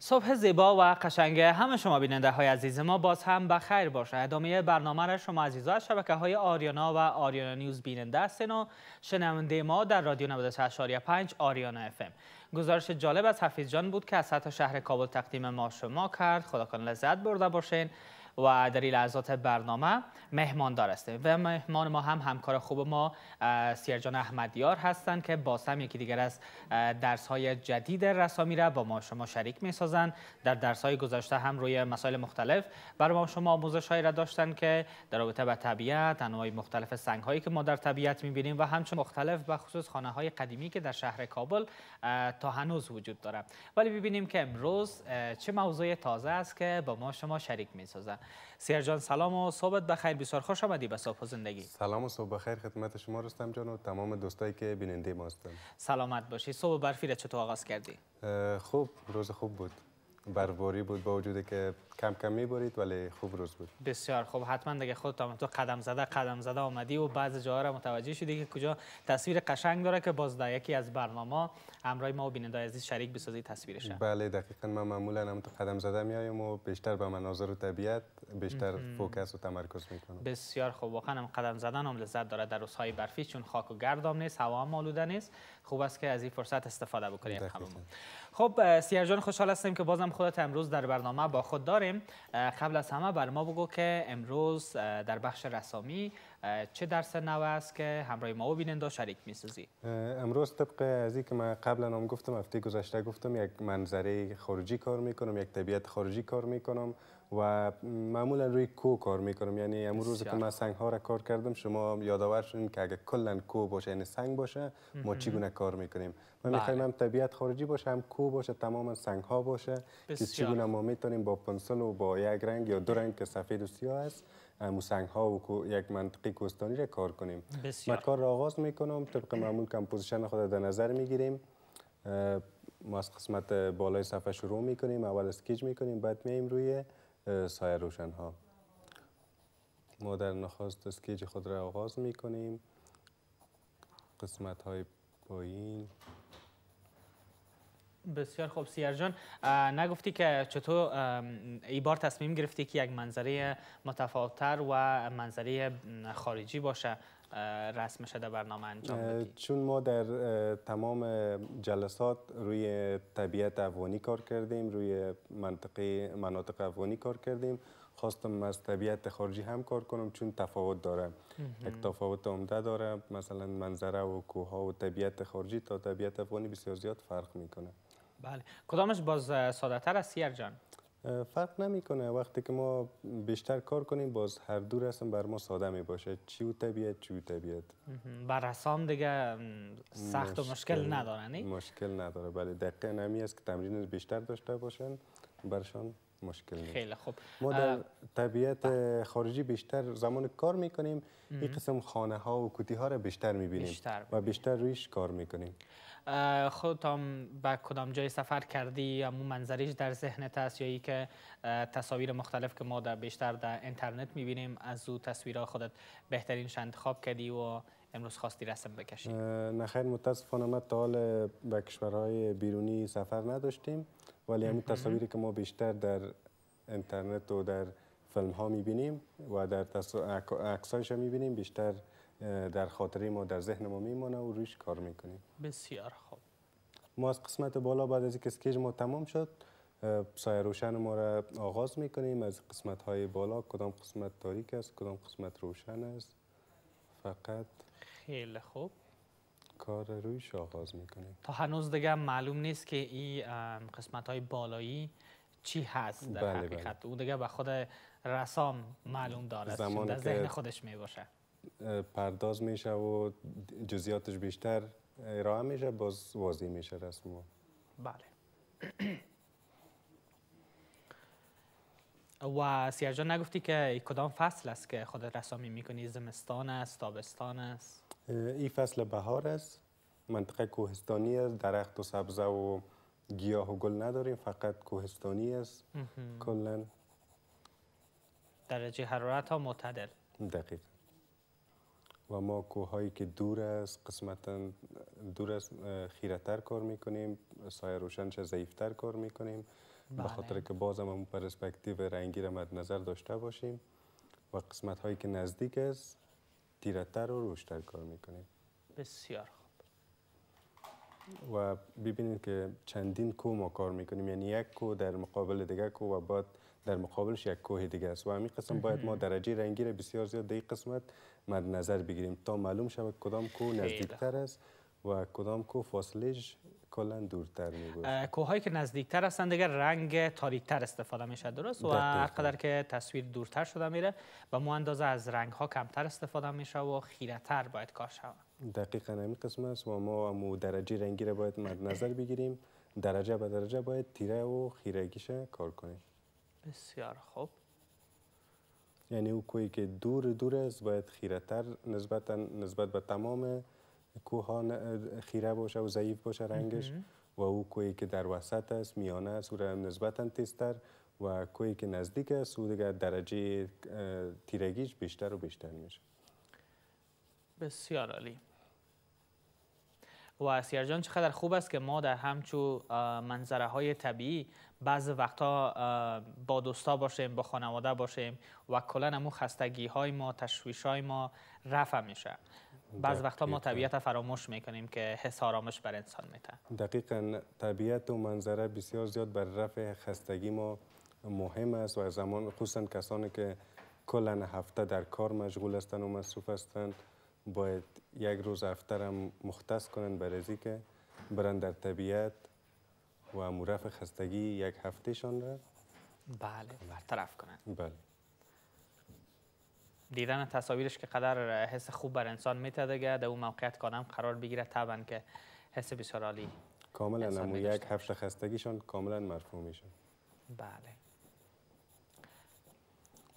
صبح زیبا و قشنگ همه شما بیننده های عزیز ما باز هم بخیر خیر باشه ادامه برنامه را شما عزیزا از شبکه های آریانا و آریانا نیوز بیننده هستین و شنونده ما در رادیو 98.5 آریانا اف ام گزارش جالب از حفیظ جان بود که از سطح شهر کابل تقدیم ما شما کرد خدا کن لذت برده باشین و در این لحظات برنامه مهمان دارسته. و مهمان ما هم همکار خوب ما سیرجان احمدیار هستند که باز هم یکی دیگر از درس های جدید رسامی را با ما شما شریک می سازند در درس های گذشته هم روی مسائل مختلف بر ما شما آموزش هایی را داشتن که در رابطه با طبیعت انواع مختلف سنگ هایی که ما در طبیعت می بینیم و همچنین مختلف و خصوص خانه های قدیمی که در شهر کابل تا هنوز وجود دارد. ولی ببینیم که امروز چه موضوع تازه است که با ما شما شریک می سازند سیر جان سلام و صحبت بخیر بسیار خوش آمدی به صبح زندگی سلام و صبح بخیر خدمت شما رستم جان و تمام دوستایی که بیننده ما هستند سلامت باشی صبح برفی را چطور آغاز کردی خوب روز خوب بود برباری بود با وجودی که کم کم میبرید ولی خوب روز بود بسیار خوب حتما دیگه خودت تو قدم زده قدم زده آمدی و بعض جاها را متوجه شدی که کجا تصویر قشنگ داره که باز در یکی از برنامه همراه ما و بیننده عزیز شریک بسازی تصویرش بله دقیقا من معمولا هم تو قدم زده میایم و بیشتر به مناظر و طبیعت بیشتر فوکس و تمرکز میکنم بسیار خوب واقعا هم قدم زدن هم لذت داره در روزهای برفی چون خاک و گرد نیست هوا هم نیست خوب است که از این فرصت استفاده بکنیم خب سیار جان خوشحال هستیم که بازم خودت امروز در برنامه با خود داریم قبل از همه بر ما بگو که امروز در بخش رسامی چه درس نو است که همراه ما و بیننده شریک میسازی امروز طبق از که من قبلا هم گفتم هفته گذشته گفتم یک منظره خارجی کار میکنم یک طبیعت خارجی کار میکنم و معمولا روی کو کار میکنم یعنی امروز که من سنگ ها را کار کردم شما یادآور شدین که اگه کلا کو باشه یعنی سنگ باشه ما چیگونه کار میکنیم ما بله. میخوایم هم طبیعت خارجی باشه هم کو باشه تماما سنگ ها باشه که چگونه ما میتونیم با پنسل و با یک رنگ یا دو رنگ که سفید و سیاه است سنگ ها و یک منطقی کوستانی را کار کنیم ما کار را آغاز میکنم طبق معمول کمپوزیشن خود در نظر میگیریم ما از قسمت بالای صفحه شروع میکنیم اول اسکیج میکنیم بعد میایم روی سایه روشن ها ما در نخواست اسکیج خود را آغاز می کنیم قسمت های پایین بسیار خوب سیار جان نگفتی که چطور ای بار تصمیم گرفتی که یک منظره متفاوتر و منظره خارجی باشه رسم شده برنامه انجام چون ما در تمام جلسات روی طبیعت افغانی کار کردیم روی منطقه مناطق افغانی کار کردیم خواستم از طبیعت خارجی هم کار کنم چون تفاوت داره یک تفاوت عمده داره مثلا منظره و کوه ها و طبیعت خارجی تا طبیعت افغانی بسیار زیاد فرق میکنه بله کدامش باز ساده تر است سیر جان فرق نمیکنه وقتی که ما بیشتر کار کنیم باز هر دور هستن بر ما ساده می باشه چی و طبیعت چی و طبیعت بر اسام دیگه سخت و مشکل نداره نی؟ مشکل نداره بله دقیقا نمی است که تمرین بیشتر داشته باشن برشان مشکل نیست خیلی خوب ما در طبیعت بله. خارجی بیشتر زمان کار میکنیم این قسم خانه ها و کوتی ها را بیشتر میبینیم و بیشتر رویش کار میکنیم هم به کدام جای سفر کردی یا منظریش در ذهنت است یا ای که تصاویر مختلف که ما در بیشتر در اینترنت میبینیم از او تصویرها خودت بهترینش انتخاب کردی و امروز خواستی رسم بکشی خیر متاسفانه ما تا حال به کشورهای بیرونی سفر نداشتیم ولی همین تصاویری که ما بیشتر در اینترنت و در فیلم ها میبینیم و در تص... ها میبینیم بیشتر در خاطر ما در ذهن ما میمانه و رویش کار میکنیم بسیار خوب ما از قسمت بالا بعد از اینکه اسکیج ما تمام شد سایه روشن ما را آغاز میکنیم از قسمت های بالا کدام قسمت تاریک است کدام قسمت روشن است فقط خیلی خوب کار رویش آغاز میکنیم تا هنوز دیگه معلوم نیست که این قسمت های بالایی چی هست در بله، حقیقت بله. او دیگه به خود رسام معلوم دارد در ذهن خودش می پرداز میشه و جزیاتش بیشتر ارائه میشه باز واضح میشه رسمو بله و سیار جان نگفتی که کدام فصل است که خود رسامی میکنی زمستان است تابستان است این فصل بهار است منطقه کوهستانی است درخت و سبزه و گیاه و گل نداریم فقط کوهستانی است کلا درجه حرارت ها معتدل دقیق و ما کوههایی که دور از قسمتا دور از خیرتر کار میکنیم سایه چه ضعیفتر کار میکنیم به بله. خاطر که هم اون پرسپکتیو رنگی را مد نظر داشته باشیم و قسمت هایی که نزدیک است تیرتر و روشتر کار میکنیم بسیار خوب و ببینید که چندین کو ما کار میکنیم یعنی یک کو در مقابل دیگه کو و بعد در مقابلش یک کوه دیگه است و همین قسم باید ما درجه رنگی را بسیار زیاد در قسمت مد نظر بگیریم تا معلوم شود کدام کوه نزدیکتر است و کدام کوه فاصلش کلا دورتر میگوید کوههایی که نزدیکتر هستند دیگر رنگ تاریکتر استفاده میشه درست و هرقدر که تصویر دورتر شده میره و مو اندازه از رنگ ها کمتر استفاده میشه و خیرتر باید کار شود دقیقا همین قسم است و ما مو درجه رنگی را باید مد نظر بگیریم درجه به درجه باید تیره و خیرگیش کار کنیم بسیار خوب یعنی او کوهی که دور دور است باید خیرتر نسبتا نسبت به تمام ها خیره باشه و ضعیف باشه رنگش و او کوهی که در وسط است میانه است او نسبتا تیزتر و کوهی که نزدیک است او دیگر درجه تیرگیش بیشتر و بیشتر میشه بسیار عالی و سیار جان چقدر خوب است که ما در همچو منظره های طبیعی بعض وقتا با دوستا باشیم با خانواده باشیم و کلا نمو خستگی های ما تشویش های ما رفع میشه بعض وقتا ما طبیعت فراموش میکنیم که حس آرامش بر انسان میتن دقیقا طبیعت و منظره بسیار زیاد بر رفع خستگی ما مهم است و زمان خصوصا کسانی که کلا هفته در کار مشغول هستند و مصروف هستند باید یک روز افترم مختص کنن برای که برند در طبیعت و مرف خستگی یک شان را بله برطرف کنن بله دیدن تصاویرش که قدر حس خوب بر انسان میتده که در اون موقعیت کانم قرار بگیره طبعا که حس بسیار عالی کاملا یک هفته خستگیشان کاملا مرفوع میشه بله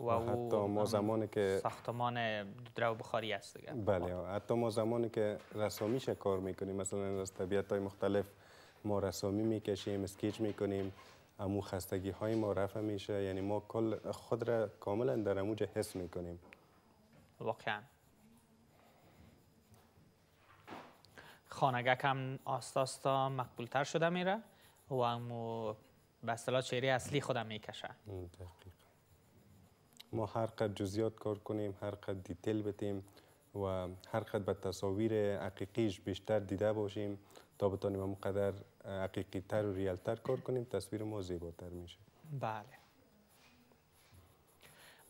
و, حتی ما زمانی که ساختمان درو بخاری است دیگه بله حتی ما زمانی که رسامیش کار میکنیم مثلا از طبیعت های مختلف ما رسامی میکشیم اسکیچ میکنیم امو خستگی های ما رفع میشه یعنی ما کل خود را کاملا در اموج حس میکنیم واقعا خانگک هم آستاستا مقبولتر شده میره و امو به اصطلاح چهره اصلی خودم میکشه ما هر قد جزیات کار کنیم هر قد دیتیل بتیم و هر قد به تصاویر حقیقیش بیشتر دیده باشیم تا بتانیم همقدر حقیقی تر و ریال کار کنیم تصویر ما زیباتر میشه بله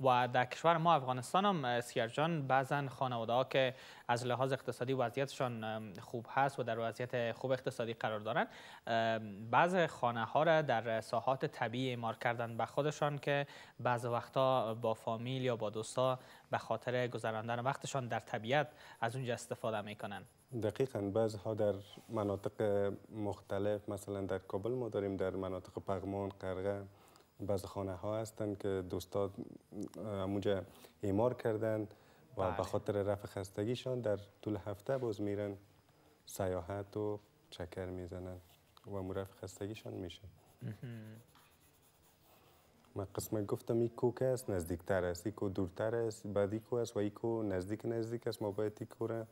و در کشور ما افغانستان هم سیار جان بعضا خانواده ها که از لحاظ اقتصادی وضعیتشان خوب هست و در وضعیت خوب اقتصادی قرار دارن بعض خانه ها را در ساحات طبیعی اعمار کردن به خودشان که بعض وقتا با فامیل یا با دوستا به خاطر گذراندن وقتشان در طبیعت از اونجا استفاده میکنن دقیقا بعض ها در مناطق مختلف مثلا در کابل ما داریم در مناطق پغمان قرغه بعض خانه ها هستند که دوستان اموجا ایمار کردن و بله. به خاطر رفع خستگیشان در طول هفته باز میرن سیاحت و چکر میزنن و مرفع خستگیشان میشه ما قسمت گفتم این که است تر است کو دورتر است بعد است و کو نزدیک نزدیک است ما باید را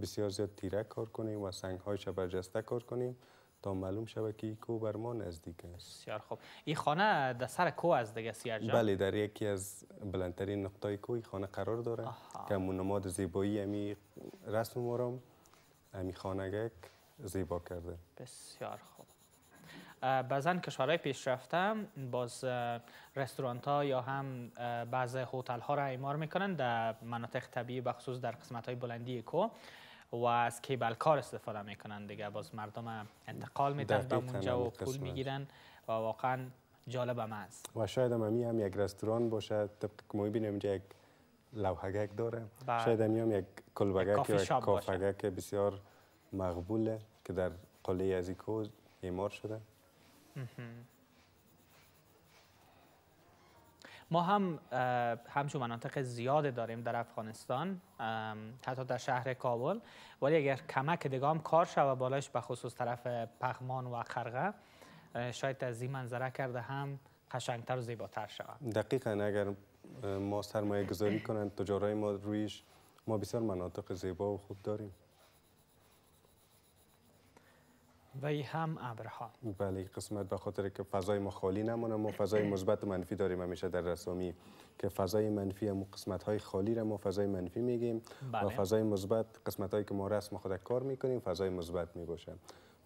بسیار زیاد تیره کار کنیم و سنگ های برجسته کار کنیم تا معلوم شود که کو بر ما نزدیک است بسیار خوب این خانه در سر کو از دیگه سیار جان بله در یکی از بلندترین نقطه کو این خانه قرار داره که که نماد زیبایی امی رسم ما را امی خانگک زیبا کرده بسیار خوب بعضا کشورهای پیشرفته باز رستوران ها یا هم بعض هتل ها را ایمار میکنن در مناطق طبیعی بخصوص در قسمت های بلندی کو و از کیبل کار استفاده میکنن دیگه باز مردم انتقال میدن به اونجا و پول میگیرن و واقعا جالب هم است و شاید هم هم یک رستوران باشد طبق که ما بینیم اینجا یک لوحگک داره بله. شاید همی هم یک کلبگک یا یک کافگک بسیار مقبوله که در قله از ایمار شده ما هم همچون مناطق زیاد داریم در افغانستان حتی در شهر کابل ولی اگر کمک دگام کار شود بالایش به خصوص طرف پخمان و خرغه شاید از این منظره کرده هم قشنگتر و زیباتر شود دقیقا اگر ما سرمایه گذاری کنند تجارای ما رویش ما بسیار مناطق زیبا و خوب داریم وی هم ابرها بله قسمت به خاطر که فضای ما خالی نمونه ما فضای مثبت و منفی داریم همیشه در رسامی که فضای منفی هم قسمت های خالی را ما فضای منفی میگیم و بله. فضای مثبت قسمت هایی که ما رسم خود کار میکنیم فضای مثبت میباشه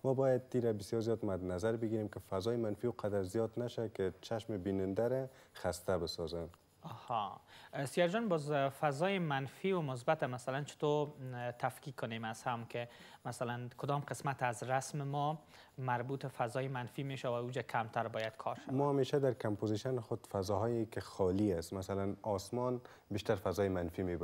ما باید تیره بسیار زیاد مد نظر بگیریم که فضای منفی و قدر زیاد نشه که چشم بیننده را خسته بسازه آها سیار جان باز فضای منفی و مثبت مثلا چطور تفکیک کنیم از هم که مثلا کدام قسمت از رسم ما مربوط فضای منفی میشه و اوجه کمتر باید کار شد ما همیشه در کمپوزیشن خود فضاهایی که خالی است مثلا آسمان بیشتر فضای منفی می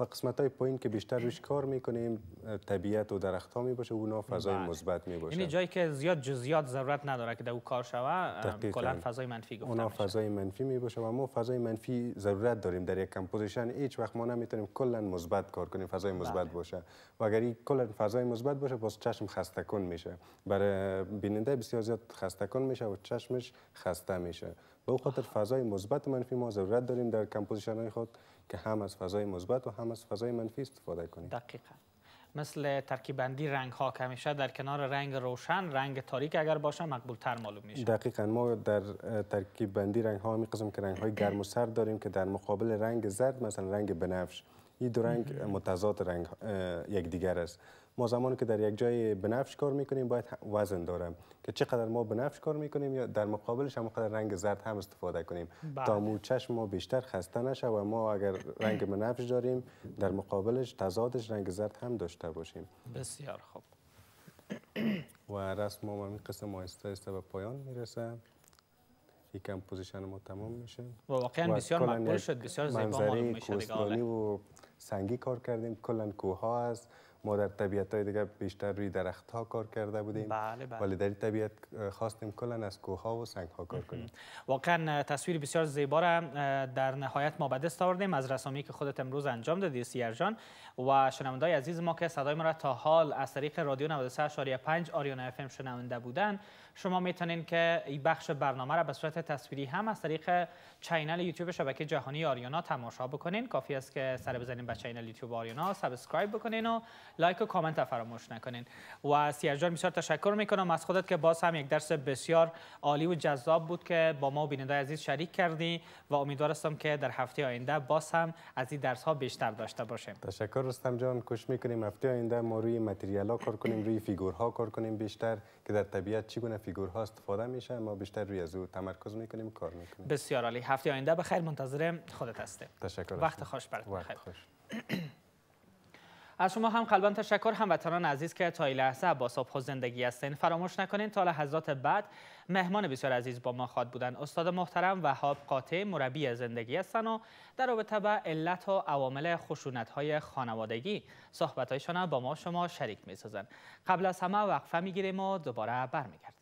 و قسمت های پایین که بیشتر روش کار میکنیم طبیعت و درخت ها می باشه اونا فضای بله. مثبت می یعنی جایی که زیاد جزیات ضرورت نداره که در او کار شود کلا فضای منفی گفته اونا فضای منفی می و ما فضای منفی ضرورت داریم در یک کمپوزیشن هیچ وقت ما نمیتونیم کلا مثبت کار کنیم فضای بله. مثبت باشه و اگر کلا فضای مثبت باشه باز چشم خسته کن میشه برای بیننده بسیار زیاد خسته کن میشه و چشمش خسته میشه به او خاطر فضای مثبت منفی ما ضرورت داریم در کمپوزیشن های خود که هم از فضای مثبت و هم از فضای منفی استفاده کنیم دقیقاً مثل ترکیبندی رنگ ها که همیشه در کنار رنگ روشن رنگ تاریک اگر باشه مقبول تر معلوم میشه دقیقا ما در ترکیبندی رنگ ها همین قسم که رنگ های گرم و سرد داریم که در مقابل رنگ زرد مثلا رنگ بنفش این دو رنگ متضاد رنگ یکدیگر است ما زمانی که در یک جای بنفش کار میکنیم باید وزن دارم که چقدر ما بنفش کار میکنیم یا در مقابلش هم قدر رنگ زرد هم استفاده کنیم بله. تا مو چشم ما بیشتر خسته نشه و ما اگر رنگ بنفش داریم در مقابلش تضادش رنگ زرد هم داشته باشیم بسیار خوب و راست ما این قسم آهسته است به پایان میرسه این کمپوزیشن ما تمام میشه و واقعا بسیار مقبول شد بسیار زیبا میشه آره. و سنگی کار کردیم کلا کوه ها است ما در طبیعت های دیگه بیشتر روی درخت ها کار کرده بودیم بله بله. ولی در طبیعت خواستیم کلا از کوه ها و سنگ ها کار کنیم واقعا تصویر بسیار زیبا را در نهایت ما به دست آوردیم از رسامی که خودت امروز انجام دادی سیار جان و شنوندای عزیز ما که صدای ما را تا حال از طریق رادیو 93.5 آریانا اف ام شنونده بودن شما میتونین که این بخش برنامه را به صورت تصویری هم از طریق چینل یوتیوب شبکه جهانی آریانا تماشا بکنین کافی است که سر بزنین به چینل یوتیوب آریانا سابسکرایب بکنین و لایک و کامنت فراموش نکنین و سیار جان بسیار تشکر میکنم از خودت که باز هم یک درس بسیار عالی و جذاب بود که با ما و بیننده عزیز شریک کردی و امیدوارستم که در هفته آینده باز هم از این درس ها بیشتر داشته باشیم تشکر رستم جان کوشش میکنیم هفته آینده ما روی متریال ها کار کنیم روی فیگور ها کار کنیم بیشتر که در طبیعت چگونه فیگورها استفاده میشه ما بیشتر روی از او تمرکز میکنیم کار میکنیم بسیار عالی هفته آینده بخیر منتظر خودت هستیم تشکر وقت خوش برات از شما هم قلبا تشکر هموطنان عزیز که تا این لحظه با صبح زندگی هستین فراموش نکنین تا لحظات بعد مهمان بسیار عزیز با ما خواد بودن استاد محترم وهاب قاطع مربی زندگی هستن و در رابطه به علت و عوامل خشونت های خانوادگی صحبت هایشان با ما شما شریک می قبل از همه وقفه میگیریم و دوباره برمیگردیم